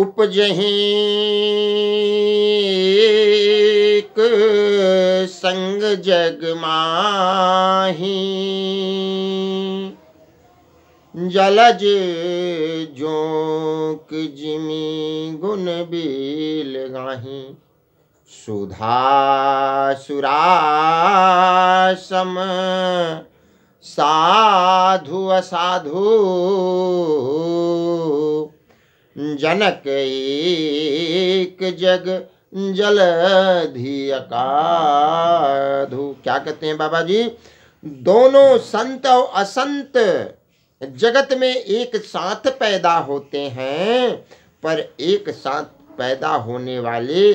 उपजहीक संग जग माही जलज जोंक जिमी गुन बील गाही सुधा सुरा सम साधु असाधु जनक एक जग जल धियाधु क्या कहते हैं बाबा जी दोनों संत और असंत जगत में एक साथ पैदा होते हैं पर एक साथ पैदा होने वाले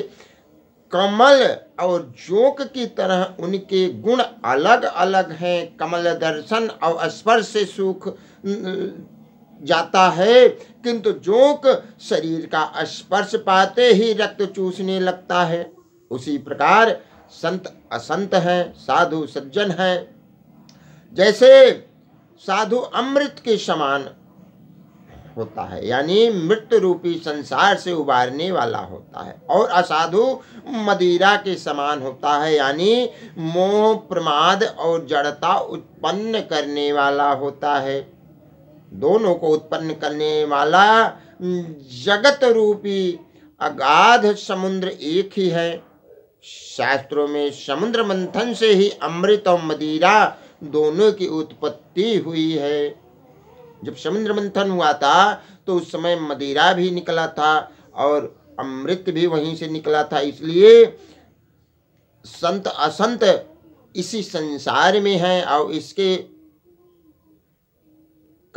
कमल और जोक की तरह उनके गुण अलग अलग हैं कमल दर्शन और स्पर्श सुख जाता है किंतु जोंक शरीर का स्पर्श पाते ही रक्त चूसने लगता है उसी प्रकार संत असंत हैं साधु सज्जन हैं जैसे साधु अमृत के समान होता है यानी मृत्यु रूपी संसार से उबारने वाला होता है और असाधु मदिरा के समान होता है यानी मोह प्रमाद और जड़ता उत्पन्न करने वाला होता है दोनों को उत्पन्न करने वाला जगत रूपी अगाध समुद्र एक ही है शास्त्रों में समुद्र मंथन से ही अमृत और मदिरा दोनों की उत्पत्ति हुई है जब समुद्र मंथन हुआ था तो उस समय मदिरा भी निकला था और अमृत भी वहीं से निकला था इसलिए संत असंत इसी संसार में है और इसके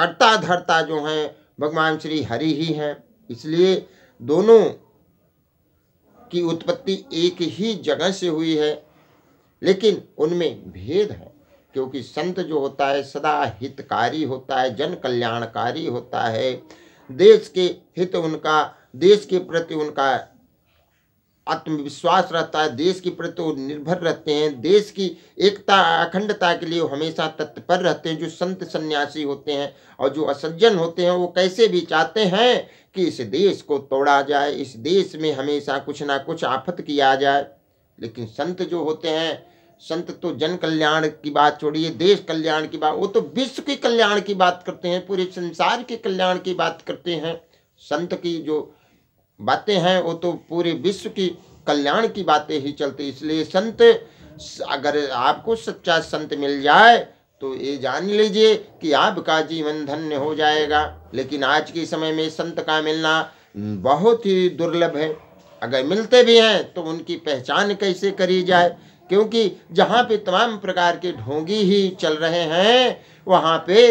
कर्ता धर्ता जो हैं भगवान श्री हरि ही हैं इसलिए दोनों की उत्पत्ति एक ही जगह से हुई है लेकिन उनमें भेद है क्योंकि संत जो होता है सदा हितकारी होता है जन कल्याणकारी होता है देश के हित उनका देश के प्रति उनका आत्मविश्वास रहता है देश के प्रति तो निर्भर रहते हैं देश की एकता अखंडता के लिए हमेशा तत्पर रहते हैं जो संत सन्यासी होते हैं और जो असज्जन होते हैं वो कैसे भी चाहते हैं कि इस देश को तोड़ा जाए इस देश में हमेशा कुछ ना कुछ आफत किया जाए लेकिन संत जो होते हैं संत तो जन कल्याण की बात छोड़िए देश कल्याण की बात वो तो विश्व के कल्याण की बात करते हैं पूरे संसार के कल्याण की बात करते हैं संत की जो बातें हैं वो तो पूरे विश्व की कल्याण की बातें ही चलती इसलिए संत अगर आपको सच्चा संत मिल जाए तो ये जान लीजिए कि आपका जीवन धन्य हो जाएगा लेकिन आज के समय में संत का मिलना बहुत ही दुर्लभ है अगर मिलते भी हैं तो उनकी पहचान कैसे करी जाए क्योंकि जहाँ पे तमाम प्रकार के ढोंगी ही चल रहे हैं वहाँ पे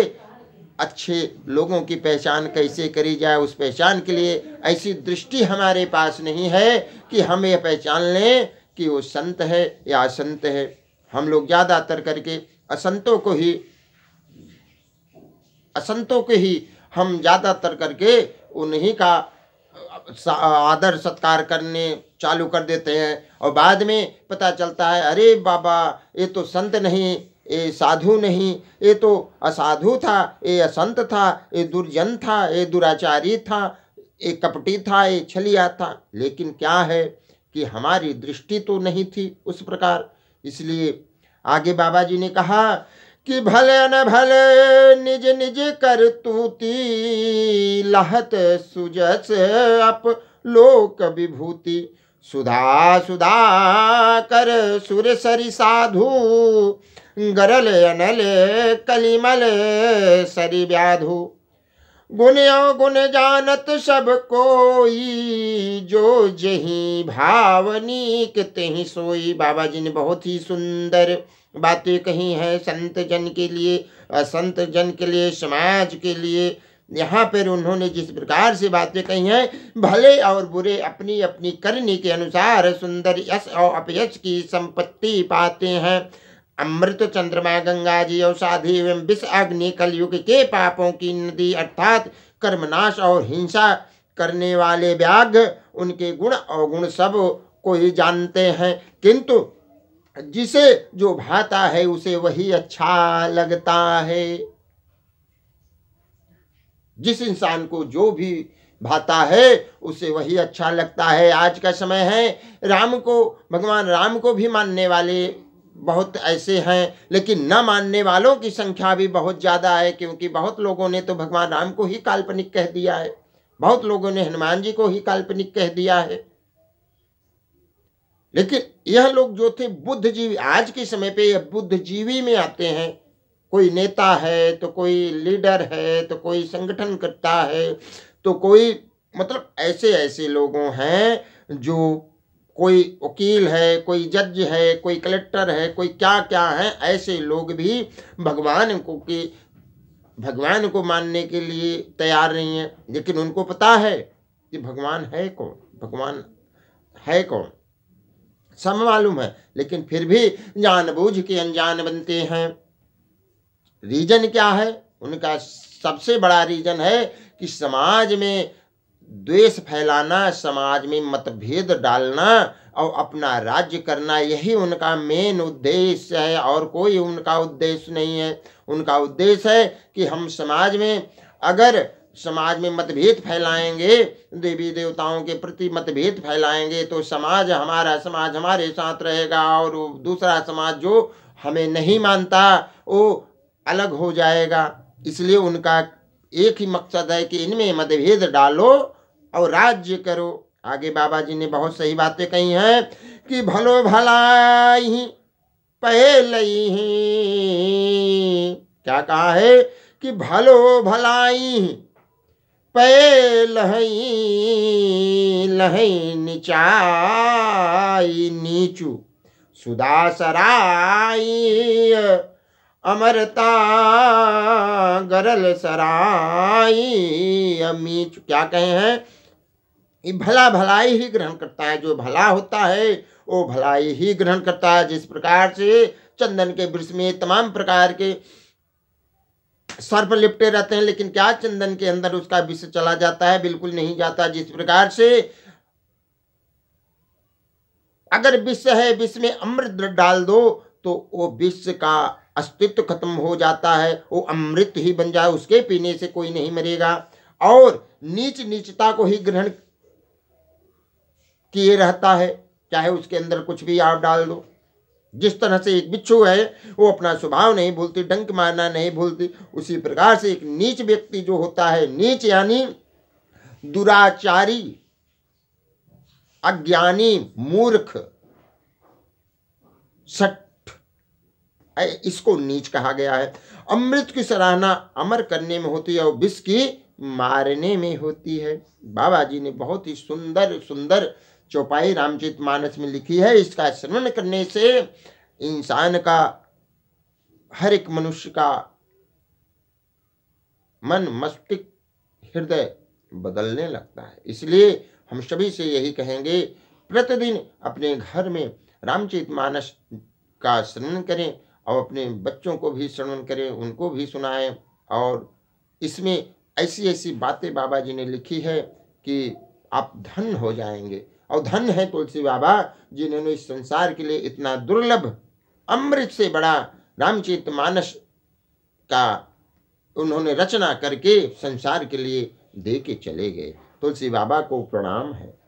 अच्छे लोगों की पहचान कैसे करी जाए उस पहचान के लिए ऐसी दृष्टि हमारे पास नहीं है कि हम ये पहचान लें कि वो संत है या असंत है हम लोग ज़्यादातर करके असंतों को ही असंतों के ही हम ज़्यादातर करके उन्हीं का आदर सत्कार करने चालू कर देते हैं और बाद में पता चलता है अरे बाबा ये तो संत नहीं ये साधु नहीं ये तो असाधु था ये असंत था ये दुर्जन था ये दुराचारी था ये कपटी था ये छलिया था लेकिन क्या है कि हमारी दृष्टि तो नहीं थी उस प्रकार इसलिए आगे बाबा जी ने कहा कि भले न भले निज निज कर तूती लहत सुजस अप लोक विभूति सुधा सुधा कर सुर सरी साधु गरल अनल कलिमल सरि व्याधु गुणयो गुन जानत सब कोई जो जही भावनीक तही सोई बाबा जी ने बहुत ही सुंदर बातें कही हैं संत जन के लिए असंत जन के लिए समाज के लिए यहाँ पर उन्होंने जिस प्रकार से बातें कही हैं भले और बुरे अपनी अपनी करने के अनुसार सुंदर यश और अपयश की संपत्ति पाते हैं अमृत चंद्रमा गंगा जी औषाधि एवं विष अग्नि कलयुग के पापों की नदी अर्थात कर्मनाश और हिंसा करने वाले व्याघ उनके गुण अवगुण सब को ही जानते हैं किंतु जिसे जो भाता है उसे वही अच्छा लगता है जिस इंसान को जो भी भाता है उसे वही अच्छा लगता है आज का समय है राम को भगवान राम को भी मानने वाले बहुत ऐसे हैं लेकिन न मानने वालों की संख्या भी बहुत ज़्यादा है क्योंकि बहुत लोगों ने तो भगवान राम को ही काल्पनिक कह दिया है बहुत लोगों ने हनुमान जी को ही काल्पनिक कह दिया है लेकिन यह लोग जो थे बुद्धिजीवी आज के समय पे यह बुद्धिजीवी में आते हैं कोई नेता है तो कोई लीडर है तो कोई संगठन करता है तो कोई मतलब ऐसे ऐसे लोगों हैं जो कोई वकील है कोई जज है कोई कलेक्टर है कोई क्या क्या है ऐसे लोग भी भगवान को के भगवान को मानने के लिए तैयार नहीं है लेकिन उनको पता है कि भगवान है कौन भगवान है कौन सब मालूम है लेकिन फिर भी जानबूझ के अनजान बनते हैं रीजन क्या है उनका सबसे बड़ा रीजन है कि समाज में द्वेष फैलाना समाज में मतभेद डालना और अपना राज्य करना यही उनका मेन उद्देश्य है और कोई उनका उद्देश्य नहीं है उनका उद्देश्य है कि हम समाज में अगर समाज में मतभेद फैलाएंगे देवी देवताओं के प्रति मतभेद फैलाएंगे तो समाज हमारा समाज हमारे साथ रहेगा और दूसरा समाज जो हमें नहीं मानता वो अलग हो जाएगा इसलिए उनका एक ही मकसद है कि इनमें मतभेद डालो और राज्य करो आगे बाबा जी ने बहुत सही बातें कही हैं कि भलो भलाई पहलई क्या कहा है कि भलो भलाई पहलही लही नीचू सुदास अमरता गरल सराई अमीच क्या कहे हैं भला भलाई ही ग्रहण करता है जो भला होता है वो भलाई ही ग्रहण करता है जिस प्रकार से चंदन के वृक्ष में तमाम प्रकार के सर्प लिपटे रहते हैं लेकिन क्या चंदन के अंदर उसका विष चला जाता है बिल्कुल नहीं जाता जिस प्रकार से अगर विष है विष में अमृत डाल दो तो वो विष का अस्तित्व खत्म हो जाता है वो अमृत ही बन जाए उसके पीने से कोई नहीं मरेगा और नीच नीचता को ही ग्रहण किए रहता है चाहे उसके अंदर कुछ भी आप डाल दो जिस तरह से एक बिच्छू है वो अपना स्वभाव नहीं भूलती डंक मारना नहीं भूलती उसी प्रकार से एक नीच व्यक्ति जो होता है नीच यानी दुराचारी अज्ञानी मूर्ख सठ इसको नीच कहा गया है अमृत की सराहना अमर करने में होती है और विष की मारने में होती है बाबा जी ने बहुत ही सुंदर सुंदर चौपाई रामचित मानस में लिखी है इसका श्रवण करने से इंसान का हर एक मनुष्य का मन मस्तिष्क हृदय बदलने लगता है इसलिए हम सभी से यही कहेंगे प्रतिदिन अपने घर में रामचित मानस का श्रवण करें और अपने बच्चों को भी श्रवण करें उनको भी सुनाएं और इसमें ऐसी ऐसी बातें बाबा जी ने लिखी है कि आप धन हो जाएंगे और धन है तुलसी बाबा जिन्होंने इस संसार के लिए इतना दुर्लभ अमृत से बड़ा रामचित मानस का उन्होंने रचना करके संसार के लिए दे के चले गए तुलसी बाबा को प्रणाम है